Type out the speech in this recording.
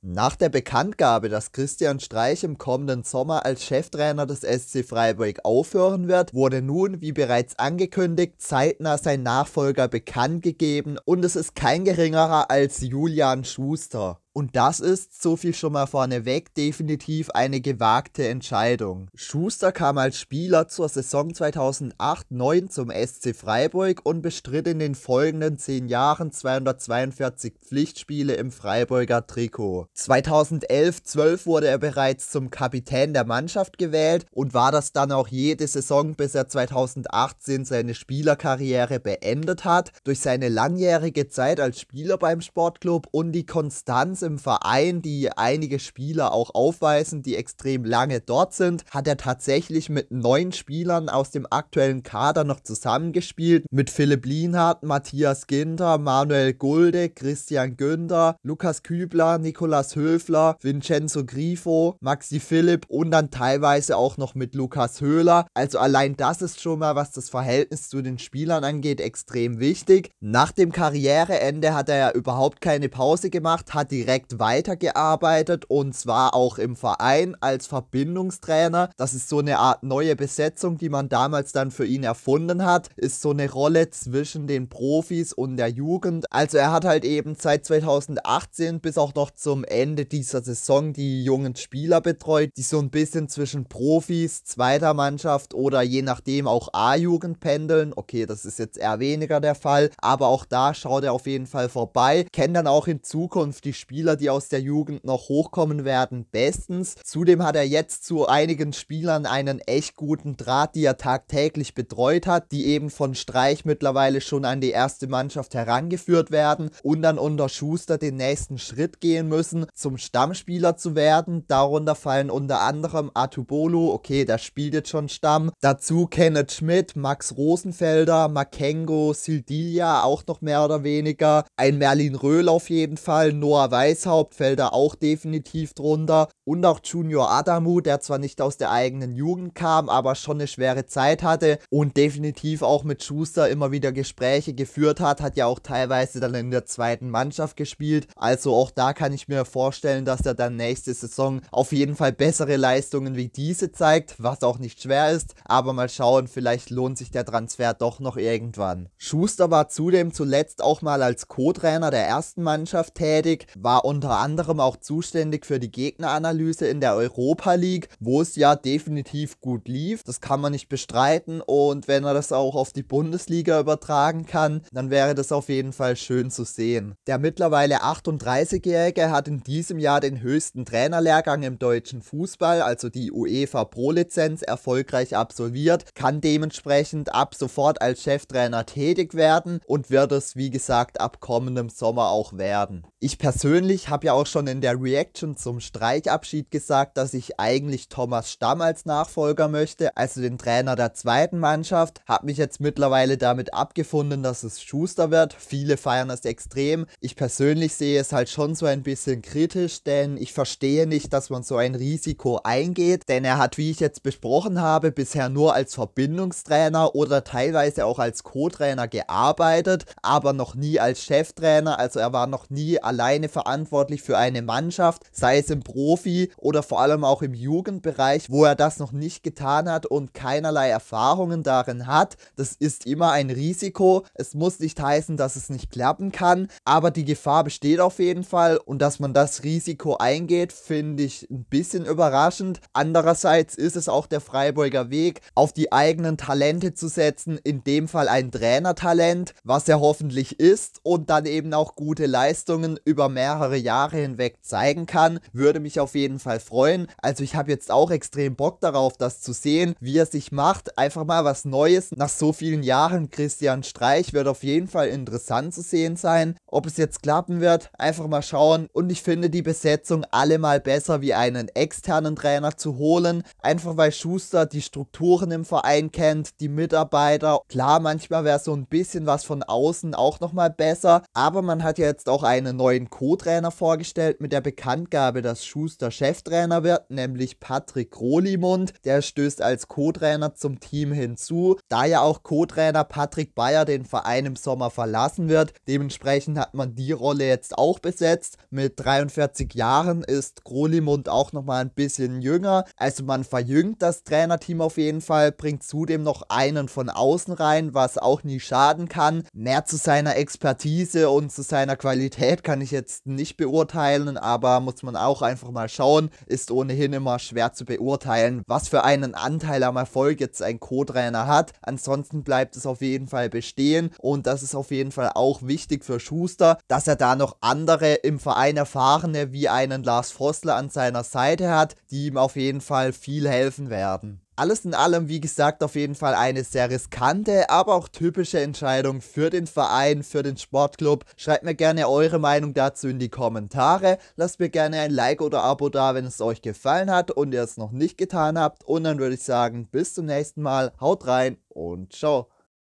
Nach der Bekanntgabe, dass Christian Streich im kommenden Sommer als Cheftrainer des SC Freiburg aufhören wird, wurde nun, wie bereits angekündigt, zeitnah sein Nachfolger bekannt gegeben und es ist kein geringerer als Julian Schuster. Und das ist, so viel schon mal vorneweg, definitiv eine gewagte Entscheidung. Schuster kam als Spieler zur Saison 2008-09 zum SC Freiburg und bestritt in den folgenden 10 Jahren 242 Pflichtspiele im Freiburger Trikot. 2011-12 wurde er bereits zum Kapitän der Mannschaft gewählt und war das dann auch jede Saison, bis er 2018 seine Spielerkarriere beendet hat. Durch seine langjährige Zeit als Spieler beim Sportclub und die Konstanz im im Verein, die einige Spieler auch aufweisen, die extrem lange dort sind, hat er tatsächlich mit neun Spielern aus dem aktuellen Kader noch zusammengespielt. Mit Philipp Lienhardt, Matthias Ginter, Manuel Gulde, Christian Günther, Lukas Kübler, Nikolas Höfler, Vincenzo Grifo, Maxi Philipp und dann teilweise auch noch mit Lukas Höhler. Also allein das ist schon mal, was das Verhältnis zu den Spielern angeht, extrem wichtig. Nach dem Karriereende hat er ja überhaupt keine Pause gemacht, hat direkt direkt weitergearbeitet und zwar auch im Verein als Verbindungstrainer. Das ist so eine Art neue Besetzung, die man damals dann für ihn erfunden hat. Ist so eine Rolle zwischen den Profis und der Jugend. Also er hat halt eben seit 2018 bis auch noch zum Ende dieser Saison die jungen Spieler betreut, die so ein bisschen zwischen Profis, zweiter Mannschaft oder je nachdem auch A-Jugend pendeln. Okay, das ist jetzt eher weniger der Fall, aber auch da schaut er auf jeden Fall vorbei. Kennt dann auch in Zukunft die Spieler Spieler, die aus der Jugend noch hochkommen werden, bestens. Zudem hat er jetzt zu einigen Spielern einen echt guten Draht, die er tagtäglich betreut hat, die eben von Streich mittlerweile schon an die erste Mannschaft herangeführt werden und dann unter Schuster den nächsten Schritt gehen müssen, zum Stammspieler zu werden. Darunter fallen unter anderem Atubolo, okay, der spielt jetzt schon Stamm. Dazu Kenneth Schmidt, Max Rosenfelder, Makengo, Sildilia auch noch mehr oder weniger. Ein Merlin Röhl auf jeden Fall, Noah Weiß Weishaupt fällt da auch definitiv drunter. Und auch Junior Adamu, der zwar nicht aus der eigenen Jugend kam, aber schon eine schwere Zeit hatte und definitiv auch mit Schuster immer wieder Gespräche geführt hat, hat ja auch teilweise dann in der zweiten Mannschaft gespielt. Also auch da kann ich mir vorstellen, dass er dann nächste Saison auf jeden Fall bessere Leistungen wie diese zeigt, was auch nicht schwer ist. Aber mal schauen, vielleicht lohnt sich der Transfer doch noch irgendwann. Schuster war zudem zuletzt auch mal als Co-Trainer der ersten Mannschaft tätig, war war unter anderem auch zuständig für die Gegneranalyse in der Europa League, wo es ja definitiv gut lief. Das kann man nicht bestreiten. Und wenn er das auch auf die Bundesliga übertragen kann, dann wäre das auf jeden Fall schön zu sehen. Der mittlerweile 38-Jährige hat in diesem Jahr den höchsten Trainerlehrgang im deutschen Fußball, also die UEFA Pro-Lizenz, erfolgreich absolviert, kann dementsprechend ab sofort als Cheftrainer tätig werden und wird es, wie gesagt, ab kommendem Sommer auch werden. Ich persönlich persönlich habe ja auch schon in der Reaction zum Streichabschied gesagt, dass ich eigentlich Thomas Stamm als Nachfolger möchte, also den Trainer der zweiten Mannschaft. Habe mich jetzt mittlerweile damit abgefunden, dass es Schuster wird. Viele feiern es extrem. Ich persönlich sehe es halt schon so ein bisschen kritisch, denn ich verstehe nicht, dass man so ein Risiko eingeht, denn er hat, wie ich jetzt besprochen habe, bisher nur als Verbindungstrainer oder teilweise auch als Co-Trainer gearbeitet, aber noch nie als Cheftrainer, also er war noch nie alleine verantwortlich verantwortlich für eine Mannschaft, sei es im Profi oder vor allem auch im Jugendbereich, wo er das noch nicht getan hat und keinerlei Erfahrungen darin hat. Das ist immer ein Risiko. Es muss nicht heißen, dass es nicht klappen kann, aber die Gefahr besteht auf jeden Fall und dass man das Risiko eingeht, finde ich ein bisschen überraschend. Andererseits ist es auch der Freiburger Weg, auf die eigenen Talente zu setzen, in dem Fall ein Trainertalent, was er hoffentlich ist und dann eben auch gute Leistungen über mehrere mehrere Jahre hinweg zeigen kann. Würde mich auf jeden Fall freuen. Also ich habe jetzt auch extrem Bock darauf, das zu sehen, wie er sich macht. Einfach mal was Neues. Nach so vielen Jahren Christian Streich wird auf jeden Fall interessant zu sehen sein. Ob es jetzt klappen wird, einfach mal schauen. Und ich finde die Besetzung allemal besser, wie einen externen Trainer zu holen. Einfach weil Schuster die Strukturen im Verein kennt, die Mitarbeiter. Klar, manchmal wäre so ein bisschen was von außen auch nochmal besser. Aber man hat ja jetzt auch einen neuen Co-Trainer Trainer vorgestellt mit der Bekanntgabe, dass Schuster Cheftrainer wird, nämlich Patrick Grolimund. Der stößt als Co-Trainer zum Team hinzu, da ja auch Co-Trainer Patrick Bayer den Verein im Sommer verlassen wird. Dementsprechend hat man die Rolle jetzt auch besetzt. Mit 43 Jahren ist Grolimund auch nochmal ein bisschen jünger. Also man verjüngt das Trainerteam auf jeden Fall, bringt zudem noch einen von außen rein, was auch nie schaden kann. Mehr zu seiner Expertise und zu seiner Qualität kann ich jetzt nicht nicht beurteilen, aber muss man auch einfach mal schauen. Ist ohnehin immer schwer zu beurteilen, was für einen Anteil am Erfolg jetzt ein Co-Trainer hat. Ansonsten bleibt es auf jeden Fall bestehen und das ist auf jeden Fall auch wichtig für Schuster, dass er da noch andere im Verein erfahrene wie einen Lars Vossler an seiner Seite hat, die ihm auf jeden Fall viel helfen werden. Alles in allem, wie gesagt, auf jeden Fall eine sehr riskante, aber auch typische Entscheidung für den Verein, für den Sportclub. Schreibt mir gerne eure Meinung dazu in die Kommentare. Lasst mir gerne ein Like oder Abo da, wenn es euch gefallen hat und ihr es noch nicht getan habt. Und dann würde ich sagen, bis zum nächsten Mal. Haut rein und ciao.